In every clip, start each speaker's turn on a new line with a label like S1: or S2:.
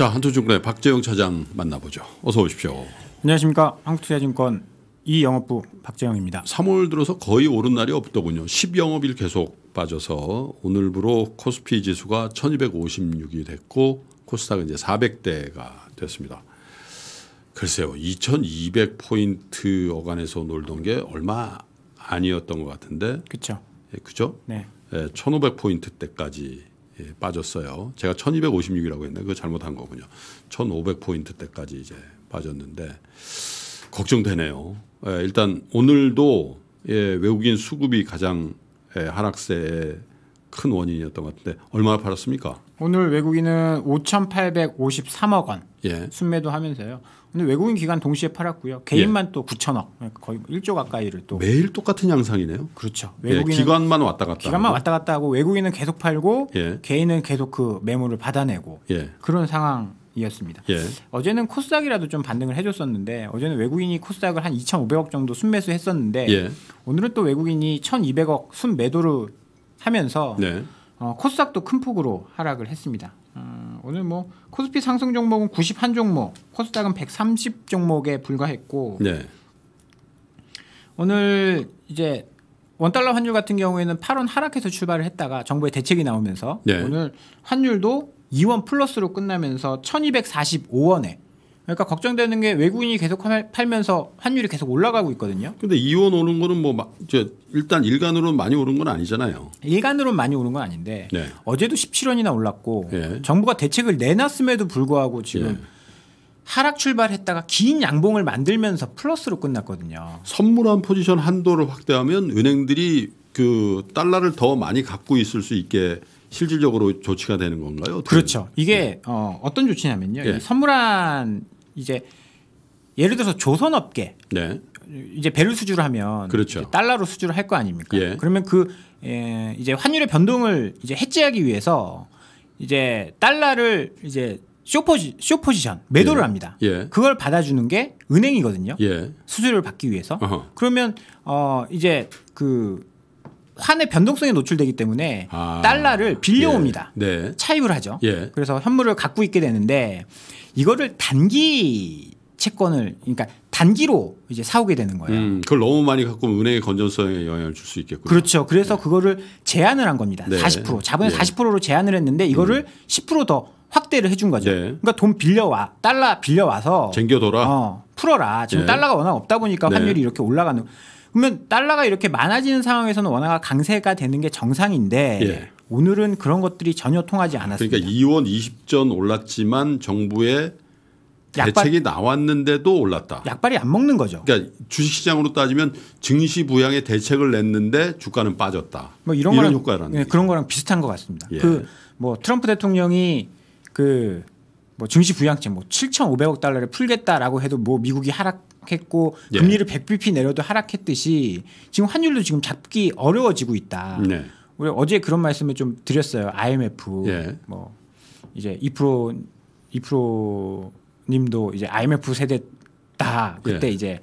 S1: 자 한투증권의 박재영 차장 만나보죠. 어서 오십시오.
S2: 안녕하십니까 한국투자증권 이영업부 박재영입니다. 3월
S1: 들어서 거의 오른 날이 없더군요. 10영업일 계속 빠져서 오늘부로 코스피 지수가 1256이 됐고 코스닥은 이제 400대가 됐습니다. 글쎄요. 2200포인트 어간에서 놀던 게 얼마 아니었던 것 같은데. 그렇죠. 예, 그죠? 네. 예, 1500포인트 때까지 예, 빠졌어요. 제가 1256이라고 했는데 그거 잘못한 거군요. 1500포인트 때까지 이제 빠졌는데 걱정되네요. 예, 일단 오늘도 예, 외국인 수급이 가장 예, 하락세의 큰 원인이었던 것 같은데 얼마나 팔았습니까?
S2: 오늘 외국인은 5,853억 원 예. 순매도 하면서요. 근데 외국인 기관 동시에 팔았고요. 개인만 예. 또 9천억 거의 1조 뭐 가까이를 또
S1: 매일 똑같은 양상이네요. 그렇죠. 외국인 예, 기관만 왔다 갔다 기관만 하고. 왔다
S2: 갔다 하고 외국인은 계속 팔고 예. 개인은 계속 그 매물을 받아내고 예. 그런 상황이었습니다. 예. 어제는 코스닥이라도 좀 반등을 해줬었는데 어제는 외국인이 코스닥을 한 2,500억 정도 순매수했었는데 예. 오늘은 또 외국인이 1,200억 순매도를 하면서 네. 어, 코스닥도 큰 폭으로 하락을 했습니다. 오늘 뭐 코스피 상승 종목은 91 종목, 코스닥은 130 종목에 불과했고 네. 오늘 이제 원달러 환율 같은 경우에는 8원 하락해서 출발을 했다가 정부의 대책이 나오면서 네. 오늘 환율도 2원 플러스로 끝나면서 1245원에 그러니까 걱정되는 게 외국인이 계속 팔면서 환율이 계속 올라가고 있거든요. 근데 이원 오른 거는 뭐 일단 일간으로는 많이 오른 건 아니잖아요. 일간으로는 많이 오른 건 아닌데 네. 어제도 17원이나 올랐고 예. 정부가 대책을 내놨음에도 불구하고 지금 예. 하락 출발했다가 긴 양봉을 만들면서 플러스로 끝났거든요. 선물한
S1: 포지션 한도를 확대하면 은행들이 그 달러를 더 많이 갖고 있을 수 있게 실질적으로 조치가 되는 건가요? 그렇죠.
S2: 이게 네. 어, 어떤 조치냐면요. 네. 선물한 이제 예를 들어서 조선업계 네. 이제 배를 수주를 하면 그렇죠. 달러로 수주를 할 거 아닙니까? 예. 그러면 그 예, 이제 환율의 변동을 이제 해지하기 위해서 이제 달러를 이제 쇼포지, 쇼포지션 매도를 예. 합니다. 예. 그걸 받아주는 게 은행이거든요. 예. 수수료를 받기 위해서. 어허. 그러면 어 이제 그 환의 변동성에 노출되기 때문에 아. 달러를 빌려옵니다.
S1: 예. 네. 차입을
S2: 하죠. 예. 그래서 현물을 갖고 있게 되는데 이거를 단기 채권을 그러니까 단기로 이제 사오게 되는 거예요.
S1: 음, 그걸 너무 많이 갖고 은행의 건전성에 영향을 줄 수 있겠군요.
S2: 그렇죠. 그래서 네. 그거를 제한을 한 겁니다. 네. 40% 자본의 네. 40%로 제한을 했는데 이거를 음. 10%더 확대를 해 준 거죠. 네. 그러니까 돈 빌려와 달러 빌려와서 쟁겨둬라. 어, 풀어라. 지금 예. 달러가 워낙 없다 보니까 네. 환율이 이렇게 올라가는. 그러면 달러가 이렇게 많아지는 상황에서는 원화가 강세가 되는 게 정상인데 예. 오늘은 그런 것들이 전혀 통하지 않았습니다.
S1: 그러니까 2원 20전 올랐지만 정부의 약발, 대책이 나왔는데도 올랐다. 약발이 안 먹는 거죠. 그러니까 주식시장으로 따지면 증시 부양의 대책을 냈는데 주가는 빠졌다. 뭐 이런, 이런 거랑 효과라는 네,
S2: 그런 거랑 비슷한 것 같습니다. 예. 그뭐 트럼프 대통령이 그뭐 증시 부양책 뭐 7,500억 달러를 풀겠다라고 해도 뭐 미국이 하락했고 예. 금리를 100bp 내려도 하락했듯이 지금 환율도 지금 잡기 어려워지고 있다. 네. 우리 어제 그런 말씀을 좀 드렸어요. IMF 예. 뭐 이제 이프로 이프로 님도 이제 IMF 세대다. 그때 예. 이제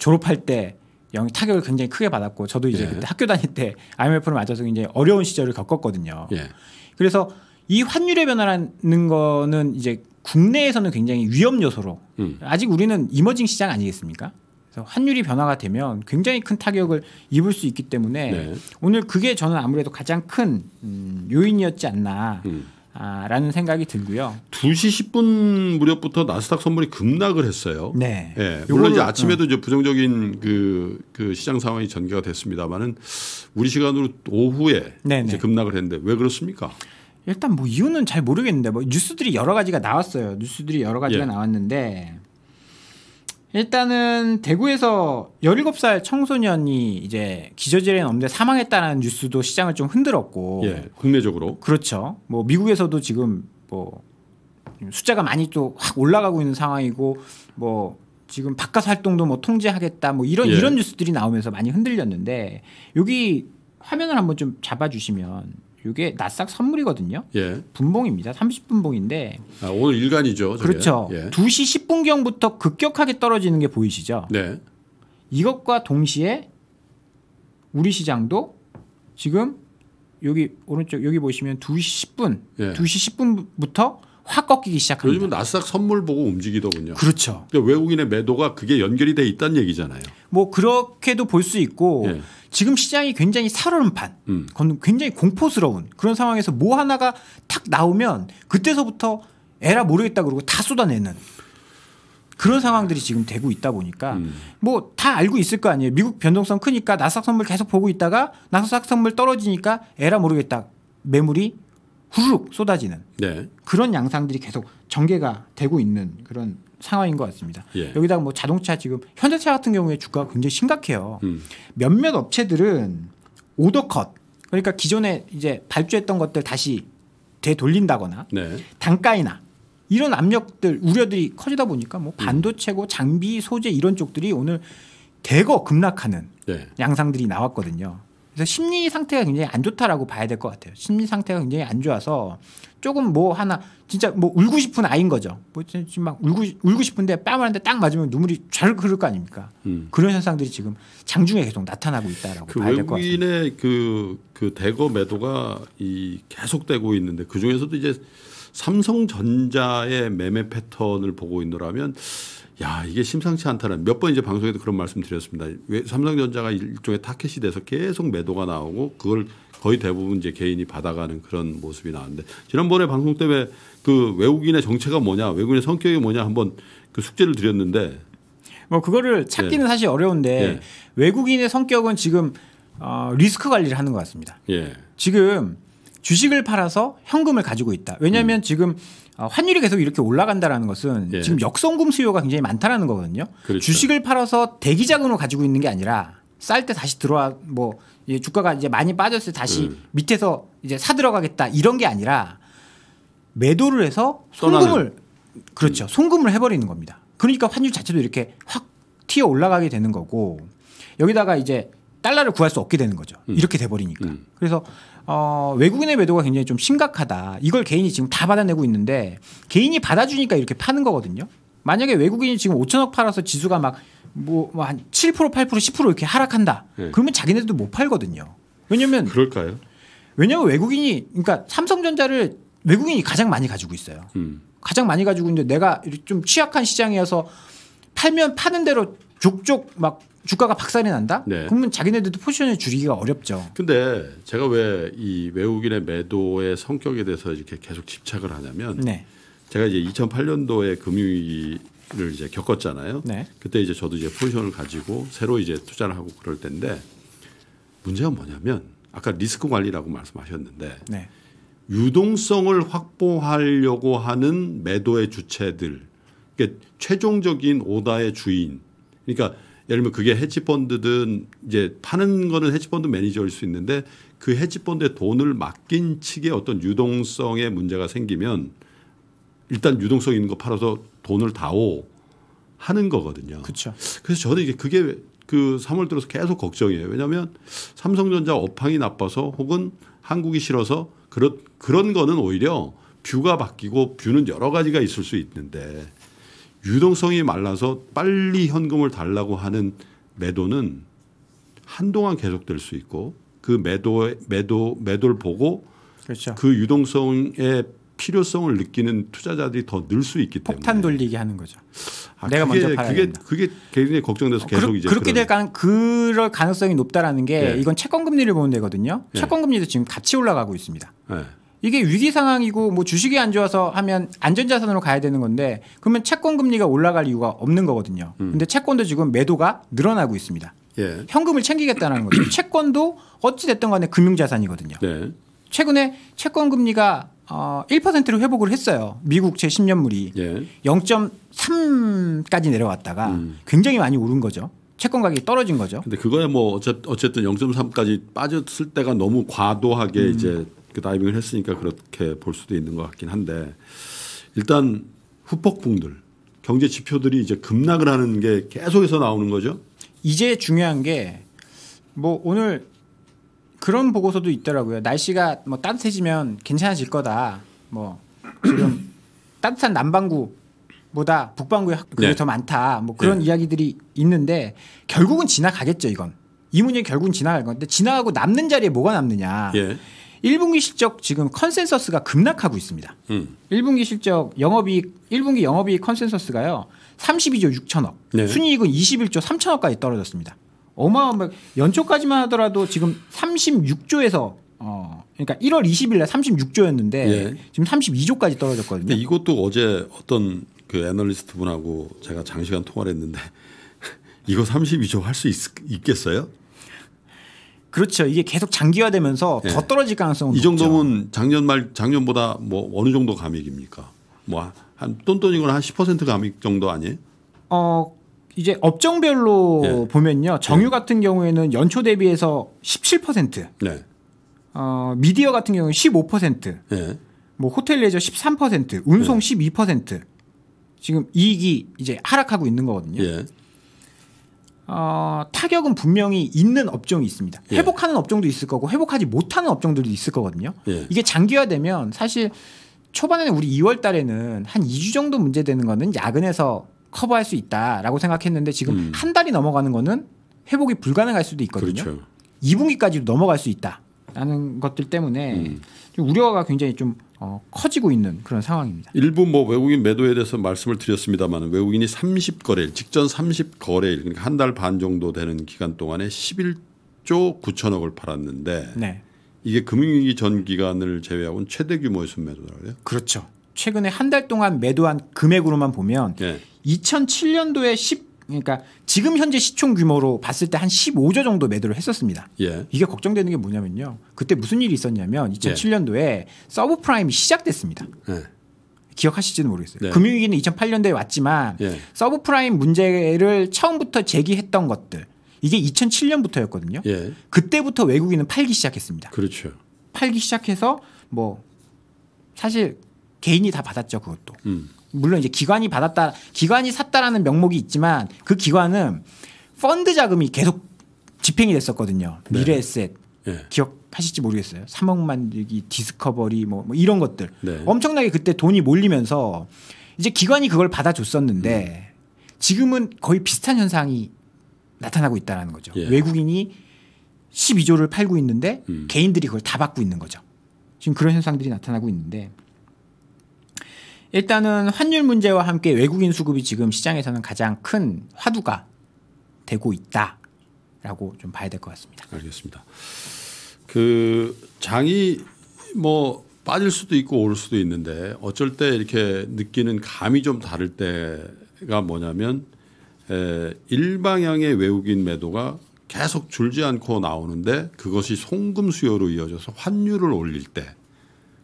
S2: 졸업할 때 영향 타격을 굉장히 크게 받았고 저도 이제 예. 그때 학교 다닐 때 IMF를 맞아서 굉장히 어려운 시절을 겪었거든요. 예. 그래서 이 환율의 변화라는 거는 이제 국내에서는 굉장히 위험 요소로 음. 아직 우리는 이머징 시장 아니겠습니까? 그래서 환율이 변화가 되면 굉장히 큰 타격을 입을 수 있기 때문에 네. 오늘 그게 저는 아무래도 가장 큰 음, 요인이었지 않나. 음. 아, 라는 생각이 들고요. 2시 10분 무렵부터
S1: 나스닥 선물이 급락을 했어요. 네. 네. 물론 이제 아침에도 음. 이제 부정적인 그, 그 시장 상황이 전개가 됐습니다만은 우리 시간으로 오후에 네네. 이제 네. 급락을 했는데 왜
S2: 그렇습니까? 일단 뭐 이유는 잘 모르겠는데 뭐 뉴스들이 여러 가지가 나왔어요. 뉴스들이 여러 가지가 예. 나왔는데 일단은 대구에서 17살 청소년이 이제 기저질환 없는데 사망했다는 뉴스도 시장을 좀 흔들었고 예, 국내적으로 그렇죠. 뭐 미국에서도 지금 뭐 숫자가 많이 또 확 올라가고 있는 상황이고 뭐 지금 바깥 활동도 뭐 통제하겠다 뭐 이런 예. 이런 뉴스들이 나오면서 많이 흔들렸는데 여기 화면을 한번 좀 잡아 주시면 이게 낯싹 선물이거든요. 예. 분봉입니다. 30분봉인데. 아, 오늘 일간이죠. 저게. 그렇죠. 예. 2시 10분경부터 급격하게 떨어지는 게 보이시죠? 네. 이것과 동시에 우리 시장도 지금 여기 오른쪽 여기 보시면 2시 10분, 예. 2시 10분부터 확 꺾이기 시작합니다. 요즘은 나스닥 선물
S1: 보고 움직이더군요. 그렇죠. 그러니까 외국인의 매도가 그게 연결이 돼 있다는 얘기잖아요. 뭐 그렇게도
S2: 볼 수 있고 예. 지금 시장이 굉장히 살얼음판, 음. 굉장히 공포스러운 그런 상황에서 뭐 하나가 탁 나오면 그때서부터 에라 모르겠다 그러고 다 쏟아내는 그런 상황들이 지금 되고 있다 보니까 음. 뭐다 알고 있을 거 아니에요. 미국 변동성 크니까 나스닥 선물 계속 보고 있다가 나스닥 선물 떨어지니까 에라 모르겠다 매물이 후룩 루 쏟아지는 네. 그런 양상들이 계속 전개가 되고 있는 그런 상황인 것 같습니다. 예. 여기다가 뭐 자동차 지금 현대차 같은 경우에 주가가 굉장히 심각해요. 음. 몇몇 업체들은 오더컷 그러니까 기존에 이제 발주했던 것들 다시 되돌린다거나 네. 단가이나 이런 압력들 우려들이 커지다 보니까 뭐 음. 반도체고 장비 소재 이런 쪽들이 오늘 대거 급락하는 네. 양상들이 나왔거든요. 그래서 심리 상태가 굉장히 안 좋다라고 봐야 될 것 같아요. 심리 상태가 굉장히 안 좋아서 조금 뭐 하나 진짜 뭐 울고 싶은 아이인 거죠. 뭐 지금 막 울고 울고 싶은데 뺨을 하는데 딱 맞으면 눈물이 잘 흐를 거 아닙니까? 음. 그런 현상들이 지금 장중에 계속 나타나고 있다라고 그 봐야 될 것 같습니다.
S1: 외국인의 그, 그그 대거 매도가 이 계속되고 있는데 그 중에서도 이제 삼성전자의 매매 패턴을 보고 있노라면 야 이게 심상치 않다는 몇 번 이제 방송에도 그런 말씀 드렸습니다. 왜 삼성전자가 일종의 타켓이 돼서 계속 매도가 나오고 그걸 거의 대부분 이제 개인이 받아가는 그런 모습이 나왔는데 지난번에 방송 때문에 그 외국인의 정체가 뭐냐 외국인의 성격이 뭐냐 한번 그 숙제를 드렸는데
S2: 뭐 그거를 찾기는 예. 사실 어려운데 예. 외국인의 성격은 지금 어, 리스크 관리를 하는 것 같습니다. 예. 지금 주식을 팔아서 현금을 가지고 있다. 왜냐하면 음. 지금 어, 환율이 계속 이렇게 올라간다라는 것은 예. 지금 역성금 수요가 굉장히 많다라는 거거든요. 그렇죠. 주식을 팔아서 대기 자금을 가지고 있는 게 아니라 쌀 때 다시 들어와 뭐 주가가 이제 많이 빠졌을 때 다시 음. 밑에서 이제 사 들어가겠다 이런 게 아니라 매도를 해서 송금을 그렇죠. 음. 송금을 해버리는 겁니다. 그러니까 환율 자체도 이렇게 확 튀어 올라가게 되는 거고 여기다가 이제 달러를 구할 수 없게 되는 거죠. 음. 이렇게 돼버리니까. 음. 그래서 어, 외국인의 매도가 굉장히 좀 심각하다. 이걸 개인이 지금 다 받아내고 있는데 개인이 받아주니까 이렇게 파는 거거든요. 만약에 외국인이 지금 5천억 팔아서 지수가 막 뭐 한 7%, 8%, 10% 이렇게 하락한다. 네. 그러면 자기네들도 못 팔거든요. 왜냐면 그럴까요? 왜냐면 외국인이 그러니까 삼성전자를 외국인이 가장 많이 가지고 있어요. 음. 가장 많이 가지고 있는데 내가 좀 취약한 시장이어서 팔면 파는 대로 족족 막 주가가 박살이 난다? 네. 그러면 자기네들도 포지션을 줄이기가 어렵죠.
S1: 근데 제가 왜 이 외국인의 매도의 성격에 대해서 이렇게 계속 집착을 하냐면 네. 제가 이제 2008년도에 금융위기를 이제 겪었잖아요. 네. 그때 이제 저도 이제 포지션을 가지고 새로 이제 투자를 하고 그럴 때인데 문제가 뭐냐면 아까 리스크 관리라고 말씀하셨는데 네. 유동성을 확보하려고 하는 매도의 주체들 그러니까 최종적인 오다의 주인 그러니까 예를 들면 그게 헤지펀드든 이제 파는 거는 헤지펀드 매니저일 수 있는데 그 헤지펀드에 돈을 맡긴 측에 어떤 유동성의 문제가 생기면 일단 유동성 있는 거 팔아서 돈을 다오 하는 거거든요. 그렇죠. 그래서 저는 이게 그게 그 3월 들어서 계속 걱정이에요. 왜냐하면 삼성전자 업황이 나빠서 혹은 한국이 싫어서 그런 그런 거는 오히려 뷰가 바뀌고 뷰는 여러 가지가 있을 수 있는데 유동성이 말라서 빨리 현금을 달라고 하는 매도는 한동안 계속될 수 있고 그 매도 의 매도 매도를 보고 그렇죠. 그 유동성의 필요성을 느끼는 투자자들이 더 늘 수 있기 때문에 폭탄 돌리기 하는 거죠. 아, 내가 그게, 먼저 팔아야 그게, 된다. 그게 굉장히 걱정돼서 어, 계속 그러, 이제 그렇게 될
S2: 가능 그럴 가능성이 높다라는 게 네. 이건 채권 금리를 보면되거든요 네. 채권 금리도 지금 같이 올라가고 있습니다. 네. 이게 위기 상황이고 뭐 주식이 안 좋아서 하면 안전자산으로 가야 되는 건데 그러면 채권 금리가 올라갈 이유가 없는 거거든요. 음. 근데 채권도 지금 매도가 늘어나고 있습니다. 예. 현금을 챙기겠다는 거죠. 채권도 어찌 됐든 간에 금융자산이거든요. 네. 최근에 채권 금리가 어 1%로 회복을 했어요. 미국 제 10년물이 예. 0.3까지 내려왔다가 음. 굉장히 많이 오른 거죠. 채권 가격이 떨어진 거죠. 근데 그거야
S1: 뭐 어쨌든 0.3까지 빠졌을 때가 너무 과도하게 음. 이제 그 다이빙을 했으니까 그렇게 볼 수도 있는 것 같긴 한데 일단 후폭풍들
S2: 경제 지표들이 이제 급락을 하는 게 계속해서 나오는 거죠. 이제 중요한 게 뭐 오늘 그런 보고서도 있더라고요. 날씨가 뭐 따뜻해지면 괜찮아질 거다. 뭐 지금 따뜻한 남반구보다 북반구에 그게 네. 더 많다. 뭐 네. 그런 네. 이야기들이 있는데 결국은 지나가겠죠 이건. 이 문제 결국은 지나갈 건데 지나가고 남는 자리에 뭐가 남느냐. 예. 1분기 실적 지금 컨센서스가 급락하고 있습니다. 음. 1분기 실적 영업이익 1분기 영업이익 컨센서스가요. 32조 6천억. 네. 순이익은 21조 3천억까지 떨어졌습니다. 어마어마 연초까지만 하더라도 지금 36조에서 어 그러니까 1월 20일 날 36조였는데 예. 지금 32조까지 떨어졌거든요.
S1: 이것도 어제 어떤 그 애널리스트 분하고 제가 장시간 통화를 했는데 이거 32조 할 수 있겠어요?
S2: 그렇죠. 이게 계속 장기화되면서 네. 더 떨어질 가능성은 이 정도면
S1: 높죠. 작년 말 작년보다 뭐 어느 정도 감액입니까뭐한 똔똔이거나 한10%감액 정도 아니에요?
S2: 어 이제 업종별로 네. 보면요. 정유 예. 같은 경우에는 연초 대비해서 17%. 네. 어 미디어 같은 경우는 15%. 네. 뭐 호텔 레저 13%, 운송 네. 12%. 지금 이익이 이제 하락하고 있는 거거든요. 예. 어, 타격은 분명히 있는 업종이 있습니다. 예. 회복하는 업종도 있을 거고 회복하지 못하는 업종들도 있을 거거든요. 예. 이게 장기화되면 사실 초반에는 우리 2월 달에는 한 2주 정도 문제 되는 거는 야근해서 커버할 수 있다라고 생각했는데 지금 음. 한 달이 넘어가는 거는 회복이 불가능할 수도 있거든요. 그렇죠. 2분기까지도 넘어갈 수 있다라는 것들 때문에 음. 우려가 굉장히 좀 어, 커지고 있는 그런 상황입니다.
S1: 일부 뭐 외국인 매도에 대해서 말씀을 드렸습니다만 외국인이 30거래일 직전 30거래일 그러니까 한 달 반 정도 되는 기간 동안에 11조 9천억을 팔았는데 네. 이게 금융위기 전 기간을
S2: 제외하고는 최대 규모의 순매도라고요? 그렇죠. 최근에 한 달 동안 매도한 금액으로만 보면 네. 예. 2007년도에 그러니까 지금 현재 시총 규모로 봤을 때 한 15조 정도 매도를 했었습니다. 예. 이게 걱정되는 게 뭐냐면요. 그때 무슨 일이 있었냐면 2007년도에 예. 서브프라임이 시작됐습니다. 예. 기억하실지는 모르겠어요. 네. 금융위기는 2008년도에 왔지만 예. 서브프라임 문제를 처음부터 제기했던 것들 이게 2007년부터였거든요. 예. 그때부터 외국인은 팔기 시작했습니다. 그렇죠. 팔기 시작해서 뭐 사실 개인이 다 받았죠 그것도. 음. 물론 이제 기관이 받았다 기관이 샀다라는 명목이 있지만 그 기관은 펀드 자금이 계속 집행이 됐었거든요. 미래에셋 네. 예. 기억하실지 모르겠어요. 3억 만들기 디스커버리 뭐, 뭐 이런 것들 네. 엄청나게 그때 돈이 몰리면서 이제 기관이 그걸 받아줬었는데 음. 지금은 거의 비슷한 현상이 나타나고 있다라는 거죠. 예. 외국인이 12조를 팔고 있는데 음. 개인들이 그걸 다 받고 있는 거죠. 지금 그런 현상들이 나타나고 있는데 일단은 환율 문제와 함께 외국인 수급이 지금 시장에서는 가장 큰 화두가 되고 있다라고 좀 봐야 될 것 같습니다. 알겠습니다.
S1: 그 장이 뭐 빠질 수도 있고 오 수도 있는데 어쩔 때 이렇게 느끼는 감이 좀 다를 때가 뭐냐면 에, 일방향의 외국인 매도가 계속 줄지 않고 나오는데 그것이 송금 수요로 이어져서 환율을 올릴 때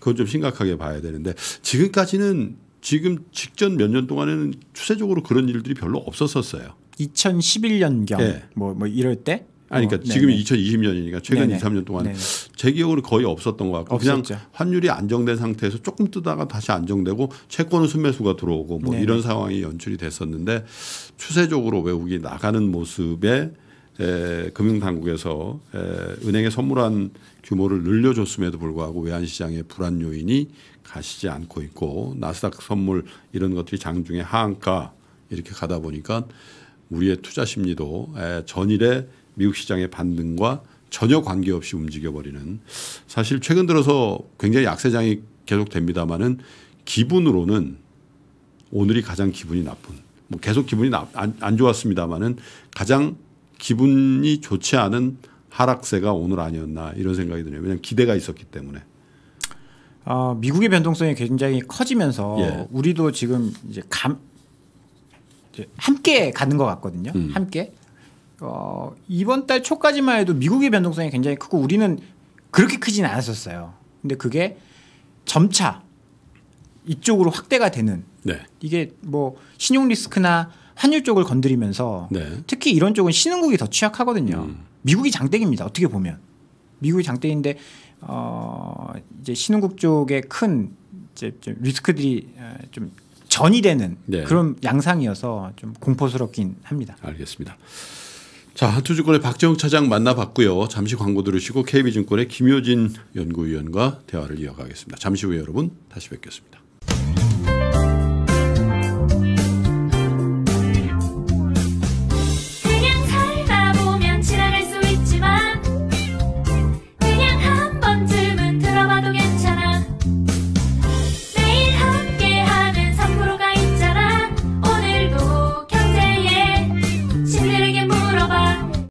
S1: 그건 좀 심각하게 봐야 되는데 지금까지는 지금 직전 몇 년 동안에는 추세적으로 그런 일들이 별로 없었었어요.
S2: 2011년경 네. 예. 뭐, 뭐 이럴 때 아니, 그러니까 어, 뭐, 지금
S1: 2020년이니까 최근 네네. 2, 3년 동안 네네. 제 기억으로 거의 없었던 것 같고 없었죠. 그냥 환율이 안정된 상태에서 조금 뜨다가 다시 안정되고 채권 순매수가 들어오고 뭐 네네. 이런 상황이 연출이 됐었는데 추세적으로 외국이 나가는 모습에 에, 금융당국에서 에, 은행에 선물한 규모를 늘려줬음에도 불구하고 외환시장의 불안 요인이 가시지 않고 있고 나스닥 선물 이런 것들이 장중에 하한가 이렇게 가다 보니까 우리의 투자 심리도 전일에 미국 시장의 반등과 전혀 관계없이 움직여버리는 사실 최근 들어서 굉장히 약세장이 계속됩니다마는 기분으로는 오늘이 가장 기분이 나쁜 뭐 계속 기분이 나, 안, 안 좋았습니다마는 가장 기분이 좋지 않은 하락세가 오늘 아니었나 이런 생각이 드네요. 왜냐하면 기대가 있었기 때문에.
S2: 아 미국의 변동성이 굉장히 커지면서 예. 우리도 지금 이제 감 이제 함께 가는 것 같거든요. 음. 함께 어, 이번 달 초까지만 해도 미국의 변동성이 굉장히 크고 우리는 그렇게 크진 않았었어요. 근데 그게 점차 이쪽으로 확대가 되는 네. 이게 뭐 신용 리스크나 환율 쪽을 건드리면서 네. 특히 이런 쪽은 신흥국이 더 취약하거든요. 음. 미국이 장땡입니다. 어떻게 보면 미국이 장땡인데 어 이제 신흥국 쪽에 큰 이제 좀 리스크들이 어, 좀 전이 되는 네. 그런 양상이어서 좀 공포스럽긴 합니다. 알겠습니다. 자, 투주권의 박재욱
S1: 차장 만나봤고요. 잠시 광고 들으시고 KB증권의 김효진 연구위원과 대화를 이어가겠습니다. 잠시 후에 여러분 다시 뵙겠습니다.